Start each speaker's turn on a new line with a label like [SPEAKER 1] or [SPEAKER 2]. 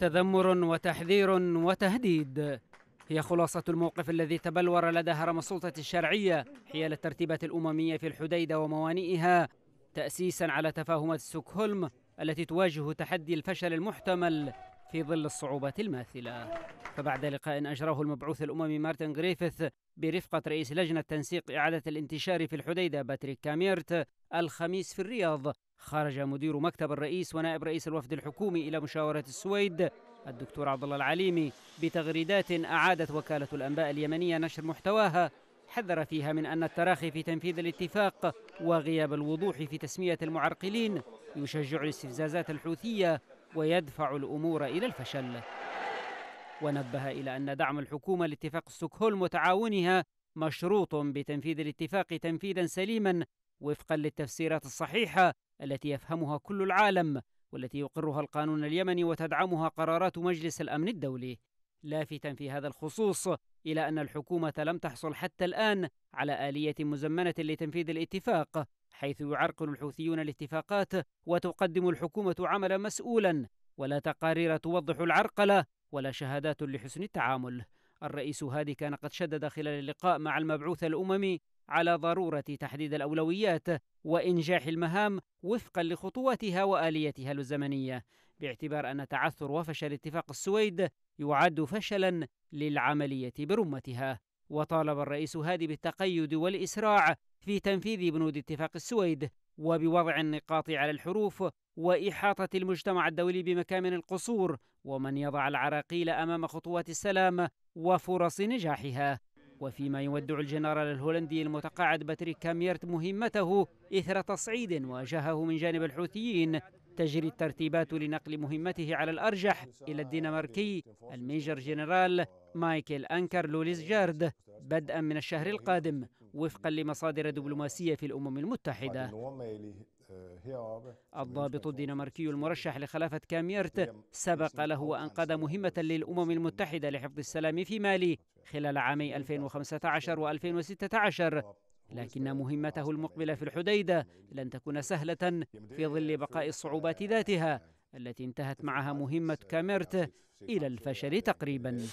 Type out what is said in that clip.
[SPEAKER 1] تذمر وتحذير وتهديد هي خلاصة الموقف الذي تبلور لدى هرم السلطة الشرعية حيال الترتيبات الأممية في الحديدة وموانئها تأسيسا على تفاهمات سوكهولم التي تواجه تحدي الفشل المحتمل في ظل الصعوبات الماثلة فبعد لقاء أجراه المبعوث الأممي مارتن غريفيث برفقة رئيس لجنة تنسيق إعادة الانتشار في الحديدة باتريك كاميرت الخميس في الرياض خرج مدير مكتب الرئيس ونائب رئيس الوفد الحكومي إلى مشاورة السويد الدكتور عبد الله العليمي بتغريدات أعادت وكالة الأنباء اليمنية نشر محتواها حذر فيها من أن التراخي في تنفيذ الاتفاق وغياب الوضوح في تسمية المعرقلين يشجع الاستفزازات الحوثية ويدفع الأمور إلى الفشل ونبه إلى أن دعم الحكومة لاتفاق ستوكهولم وتعاونها مشروط بتنفيذ الاتفاق تنفيذا سليما وفقا للتفسيرات الصحيحة التي يفهمها كل العالم والتي يقرها القانون اليمني وتدعمها قرارات مجلس الأمن الدولي لافتا في هذا الخصوص إلى أن الحكومة لم تحصل حتى الآن على آلية مزمنة لتنفيذ الاتفاق حيث يعرقل الحوثيون الاتفاقات وتقدم الحكومة عملا مسؤولا ولا تقارير توضح العرقلة ولا شهادات لحسن التعامل الرئيس هادي كان قد شدد خلال اللقاء مع المبعوث الأممي على ضروره تحديد الاولويات وانجاح المهام وفقا لخطواتها واليتها الزمنيه باعتبار ان تعثر وفشل اتفاق السويد يعد فشلا للعمليه برمتها وطالب الرئيس هادي بالتقيد والاسراع في تنفيذ بنود اتفاق السويد وبوضع النقاط على الحروف وإحاطة المجتمع الدولي بمكامن القصور ومن يضع العراقيل أمام خطوات السلام وفرص نجاحها وفيما يودع الجنرال الهولندي المتقاعد باتريك كاميرت مهمته إثر تصعيد واجهه من جانب الحوثيين تجري الترتيبات لنقل مهمته على الأرجح إلى الدنماركي الميجر جنرال مايكل أنكر لوليس جارد بدءا من الشهر القادم وفقا لمصادر دبلوماسية في الأمم المتحدة الضابط الدنماركي المرشح لخلافة كاميرت سبق له قاد مهمة للأمم المتحدة لحفظ السلام في مالي خلال عامي 2015 و 2016 لكن مهمته المقبلة في الحديدة لن تكون سهلة في ظل بقاء الصعوبات ذاتها التي انتهت معها مهمة كاميرت إلى الفشل تقريبا